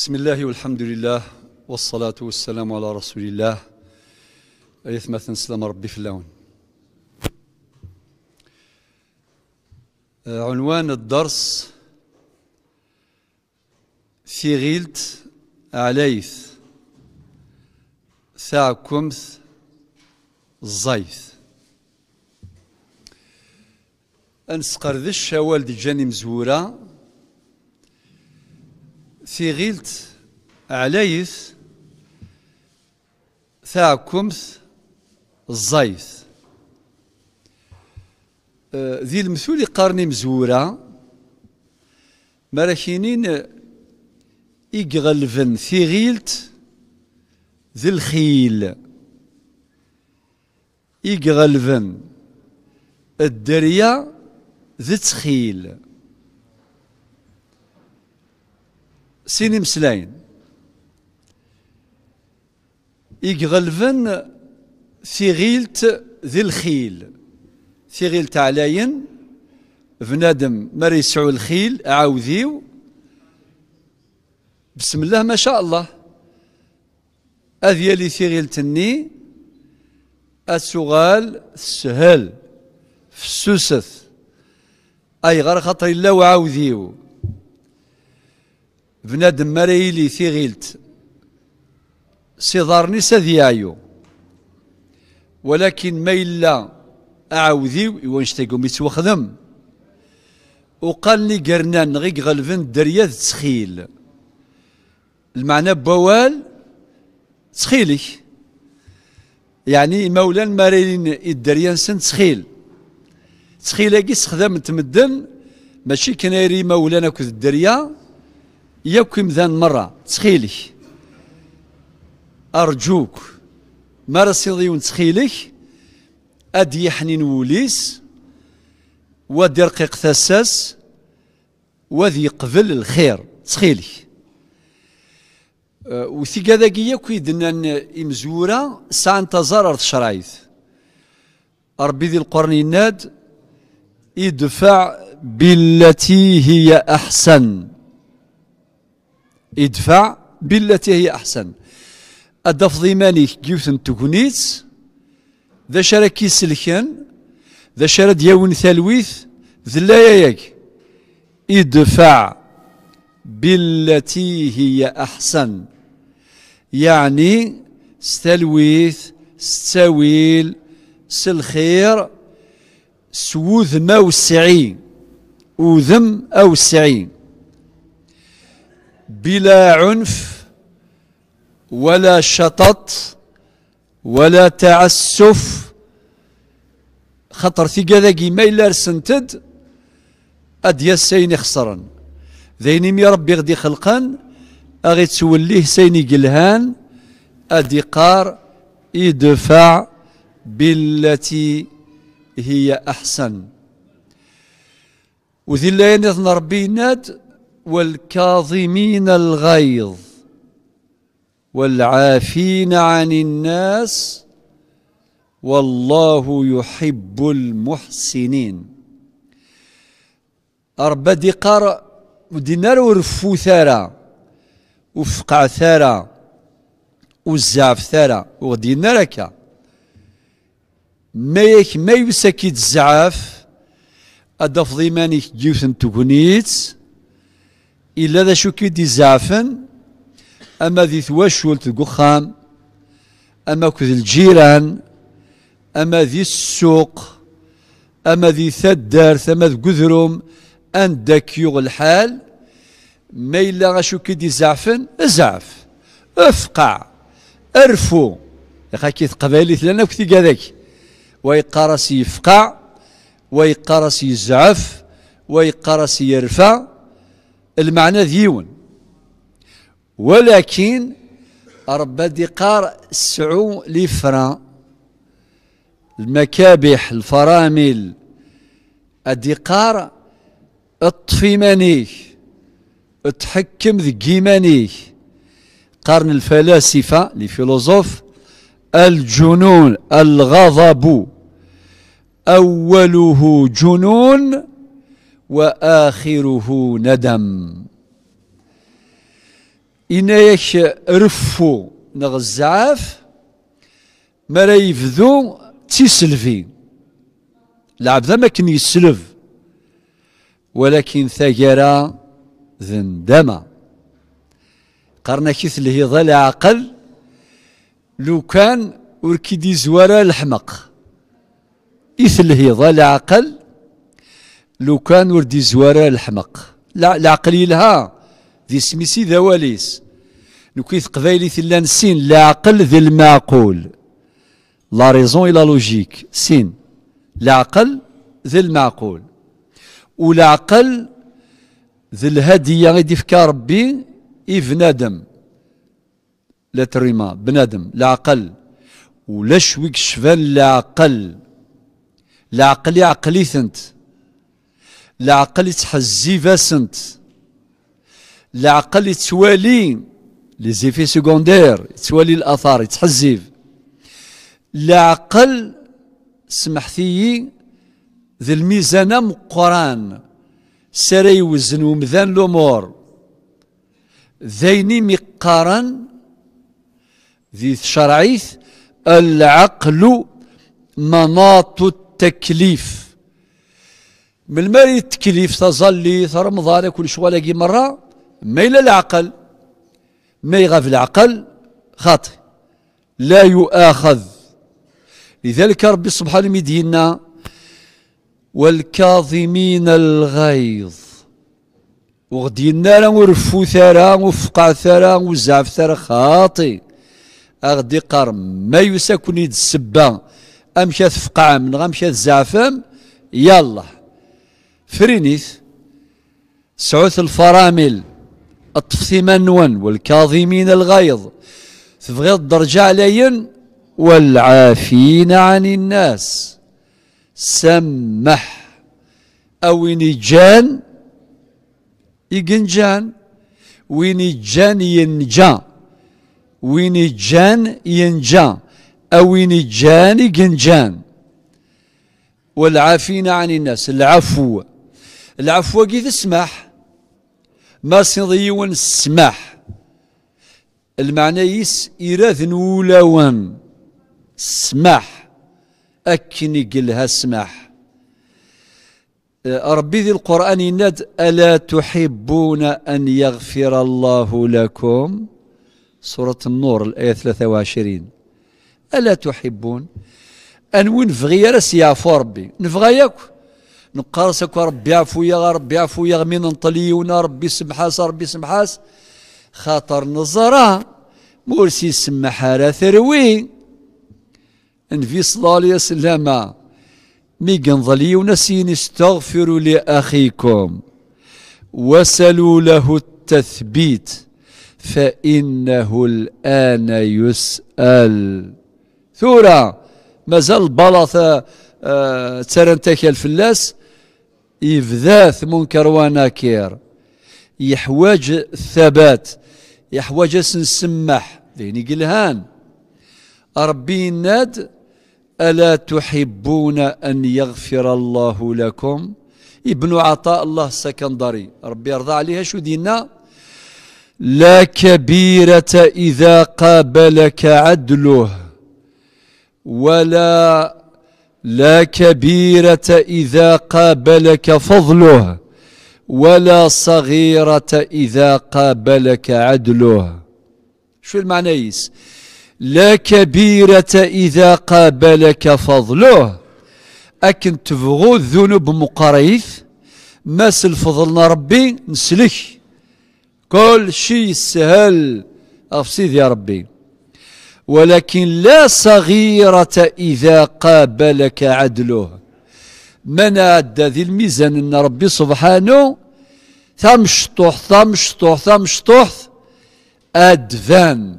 بسم الله والحمد لله والصلاة والسلام على رسول الله أيثما تنسلم ربي في اللون آه، عنوان الدرس في غيلت عليث ثاكمث الزيث أنسقر ذي الشوال دي جاني مزورة سيغيلت عليس ثاكمس الزايس أه، ذي المثول قرني مزورة مراكينين إيغلفن سيغيلت ذي الخيل إيغلفن الدريا ذي تخيل سيني مسلاين يغلفن ثغيلت ذي الخيل ثغيلت علاين بنادم مر الخيل عاوذيو بسم الله ما شاء الله أذيالي ثغيلتني السغال السهل في السوسث أي غير خطر الله وعاوذيو بنادم مارا يلي ثيغيلت سيدارنيس هذ يعيو ولكن ما إلا أعاوذيو يوانشتاقو ميتوخدم وقال لي قرنان غيك غلفن الدريا تسخيل المعنى بوال تسخيلك يعني مولان مارين الدريا سن تسخيل تسخيل هاكي استخدام تمدن ماشي كناري مولانا كذ الدريا ياكم ذان مرة تخيلك أرجوك ما رسيضيون أدي حنين وليس ودي رقيق ثساس وذي قبل الخير تخيلك أه، وثي كذاكي ياكو يدنا إمزورة سانتا تزارر شرايث ربي ذي القرن الناد ادفع بالتي هي أحسن ادفع بالتي هي أحسن الدفضي مانيك جيوثن تكونيت ذا شرا كيسلكن ذا شرا دياون ثلويث ذلايا ياك ادفع بالتي هي أحسن يعني ستلويث ستاويل سلخير سوذ ما وسعي وذم أو بلا عنف ولا شطط ولا تعسف خطر ثقاذاكي ما إلا سنتد أديا سين خسرا ذين مي ربي غدي خلقان أغي توليه سيني قلهان أدي قار يدفع بالتي هي أحسن وذي الله ربي ناد والكاظمين الغيظ والعافين عن الناس والله يحب المحسنين أربا دقار ودينار ورفو ثارا وفقع ثارا وزعف ثارا وديناركا ما يك ما يسكت الزعاف أدفضي مانيك جيوثن تكونيت إلا ذا شكي دي زعفن أما ذي ثواشول دي أما كذ الجيران أما ذي السوق أما ذي ثدار أما ذي قذرم أن يغ الحال ما إلا غاشو كيدي زعفن زعف افقع ارفو يخاكي ثقبالي ثلانا وكتي كذاك ويقارس يفقع ويقارس يزعف ويقارس يرفع المعنى ذيون ولكن ربا دقار سعو لفرا المكابح الفرامل الدقار اطفي مانيك اتحكم ذكي مانيك قرن الفلاسفة لفيلوزوف الجنون الغضب أوله جنون واخره ندم إنايش رفو نغزعاف مرا يفذو تيسلفي العبد ما كان يسلف ولكن ثجرا ذندما قرنا كيث اللي هي عقل لو كان وركدي زوارا الحمق إث اللي هي عقل لو كان وردي زوارا الحمق لا العقل يلها ذي سميسي ذواليس واليس نكيث قبايلي ثلا سين العقل ذي المعقول لا ريزون الى لوجيك سين العقل ذي المعقول والعقل ذي الهدية غيدي فكا ربي إي بنادم لا تريما بنادم العقل ولا شويك شفان العقل العقل يعقلي ثنت العقل يتحزي فاسنت العقل يتوالي لي زيفي سيكوندير يتوالي الاثار يتحزيف العقل سمحتي ذي الميزانه مقران سري وزن ومذان الامور ذيني مقارن ذي شرعيث العقل مناط التكليف من ماري التكليف تظلي رمضان كل شوالاقي مرة ما إلى العقل ما يغاف العقل خاطئ لا يؤاخذ لذلك ربي سبحانه يدينا والكاظمين الغيظ وغدينا راه ورفو ثرا وفقع ثرا وزعف ثرا خاطي اغدي قار ما يساكن السبه السبان امشى من غمشى تزعفم يالله فرينيث سعوث الفرامل الطفثيما نون والكاظمين الغيظ تبغيض الدرجة علين والعافين عن الناس سمح أويني جان يقنجان ويني جان ينجا ويني جان ينجا أويني جان يقنجان والعافين عن الناس العفو العفو كي تسمح ما سيض السماح المعنى يس إراث ولاوان سماح أكن قلها سماح أه، ربي ذي القرآن يناد ألا تحبون أن يغفر الله لكم سورة النور الآية 23 ألا تحبون أن ونفغي راس يعفو ربي نفغي ياكو نقارسك ربي عفويا ربي عفويا من نطليونا ربي سمحاس ربي سمحاس خاطر نظرة مرسي سمحارة ثروي انفي صلى الله عليه مي كنظليونا سين استغفروا لأخيكم وسلوا له التثبيت فإنه الآن يسأل ثورة مازال البلاط آه ترنتك الفلاس يبذاث منكر ونكير يحواج الثبات يحواج السماح ذهني قلهان ربي ناد ألا تحبون أن يغفر الله لكم ابن عطاء الله السكندري ربي يرضى عليها شو دينا لا كبيرة إذا قابلك عدله ولا لا كبيرة إذا قابلك فضله ولا صغيرة إذا قابلك عدله شو المعنى يس لا كبيرة إذا قابلك فضله أكن تفغو الذنوب مقريف ماس الفضلنا ربي نسلك كل شيء سهل أفسيد يا ربي ولكن لا صغيرة إذا قابلك عدله من عدى ذي الميزان أن ربي سبحانه ثم شطوح ثم شطوح ثم شطوح أدفان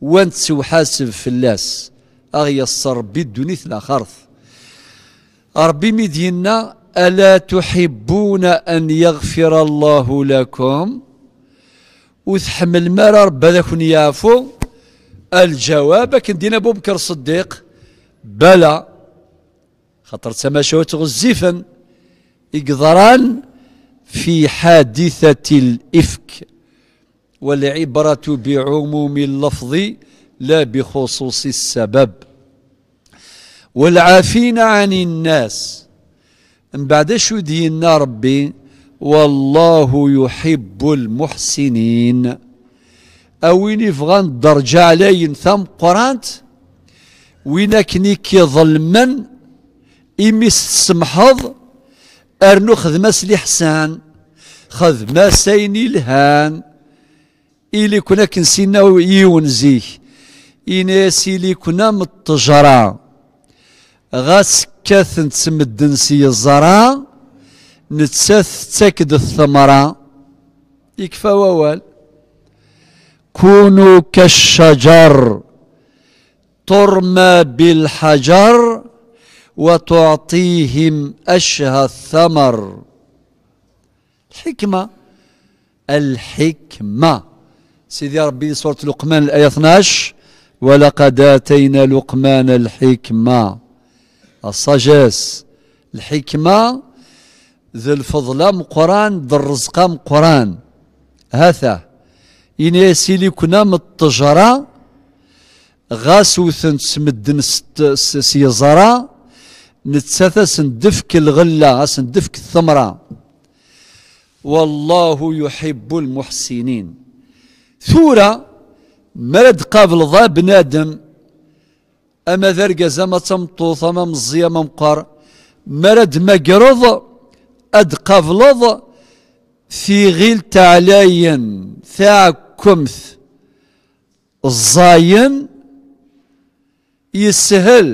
وانت سوحاسب فلاس أغيصر ربي الدنيث الأخرث ربي مدينا ألا تحبون أن يغفر الله لكم وثحمل مرر بذاك يافو الجواب كندينا ابو بكر الصديق بلا خاطر سما شوت غزيفا إقدران في حادثة الإفك والعبرة بعموم اللفظ لا بخصوص السبب والعافين عن الناس من بعد شو دينا ربي والله يحب المحسنين اويني فغان درجة علي ثم قرانت وينكني كي ظلما إمي سمحظ أرنو خدماس لي حسان سيني الهان إلي كنا كنسينا ويون زيه إناسي سيلي كنا متجرا غاس كاثن تمدن سي الزرا نتساث تاكد الثمرة يكفى ووال كونوا كالشجر ترمى بالحجر وتعطيهم أشهى الثمر الحكمة الحكمة سيدي ربي سورة لقمان الآية 12 ولقد آتينا لقمان الحكمة الصجاس الحكمة ذي الفضلة مقران ذي الرزق مقران هذا إني سيلي كنا من الطجرة غاس وثن سمدن سيزرا نتساثا سندفك الغلة سندفك الثمرة والله يحب المحسنين ثورة مرد قابل ضا بنادم أما ذرق زما تمطوط أما مزية ما مقار مرد مقرض أد قابلض في غيل تعلين ثاك كمث الزاين يسهل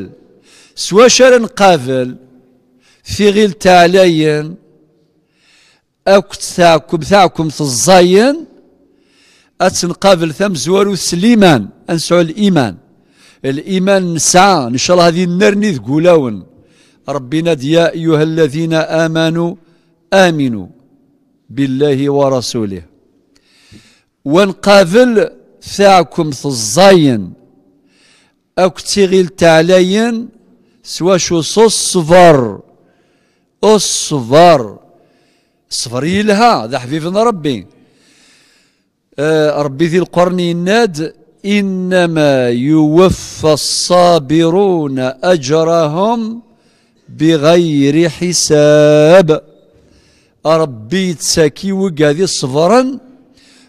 سوا شر نقابل في غير تعلين أكت تاكم تاكم الزاين أتنقابل ثم زوار سليمان انسعوا الإيمان الإيمان نسعى إن شاء الله هذه النار نذ ربنا يا أيها الذين آمنوا آمنوا بالله ورسوله ونقابل ثاكم الزين أو تيغيل تعلين سوا شو الصفر الصفر صفر يلها ذا حفيفنا ربي آه ربي ذي القرن يناد انما يوفى الصابرون اجرهم بغير حساب ربي تساكي وكادي صبرا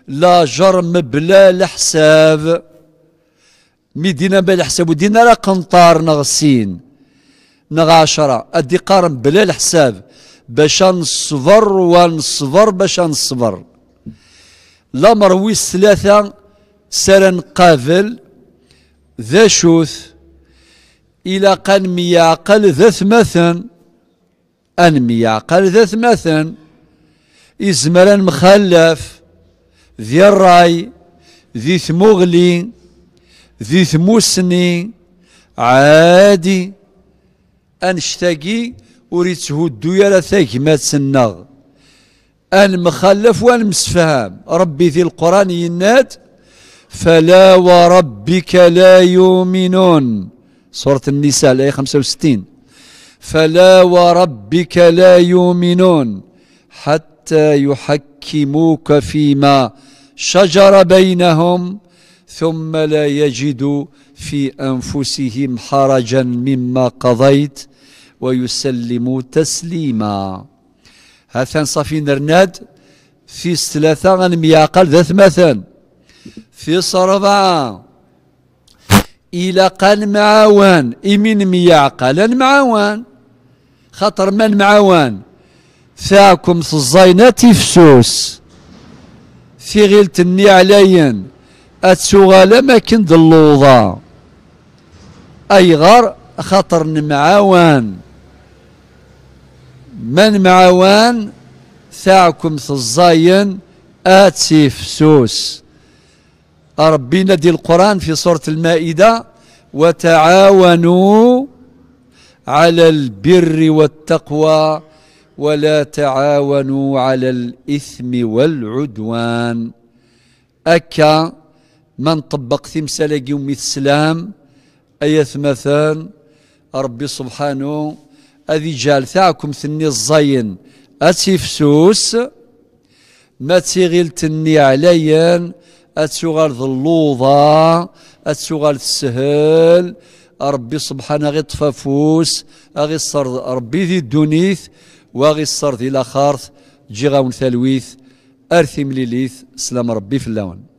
لا جرم بلا الحساب مدينة بلا الحساب ودينا لا قنطار نغسين نغاشرة عشرة ادي قارن بلا الحساب باش نصبر ونصبر باش نصبر لا مرويس ثلاثة سرن قافل ذا شوث إلى قن ميعقل ذا ثمثن أن ميعقل ذا ثمثن إزمرا مخلف ذي الراي ذي ثمغلي ذي ثموسني عادي أنشتاقي وريد هدو يا ما تسناغ أن مخلف وأن مسفهام ربي ذي القرآن ينات فلا وربك لا يؤمنون سورة النساء الآية 65 فلا وربك لا يؤمنون حتى يحكموك فيما شجر بينهم ثم لا يجدوا في أنفسهم حرجا مما قضيت ويسلموا تسليما هذا صافي نرناد في ثلاثة غنمياقل ذات مثلا في أربعة إلى قال معاوان إمن مياقلا معاوان خطر من معاوان ثاكم الزينة تفسوس في غيل تني عليا اتسوغالا ما كند اللوضة غار خاطر نمعاوان من معاوان تاعكم تزاين اتسي فسوس ربنا دي القرآن في سورة المائدة وتعاونوا على البر والتقوى ولا تعاونوا على الإثم والعدوان أكا من طبق تمثال يوم السلام أي مثلا ربي سبحانه أذي جال ثاكم ثني الزين أتفسوس ما تيغيل تني عليا أتغل ظلوضة أتغل السهل ربي سبحانه غي طفافوس ربي ذي الدنيث واغي الصرد الى خارث جيغاون ثالويث ارثي مليليث سلام ربي فلاون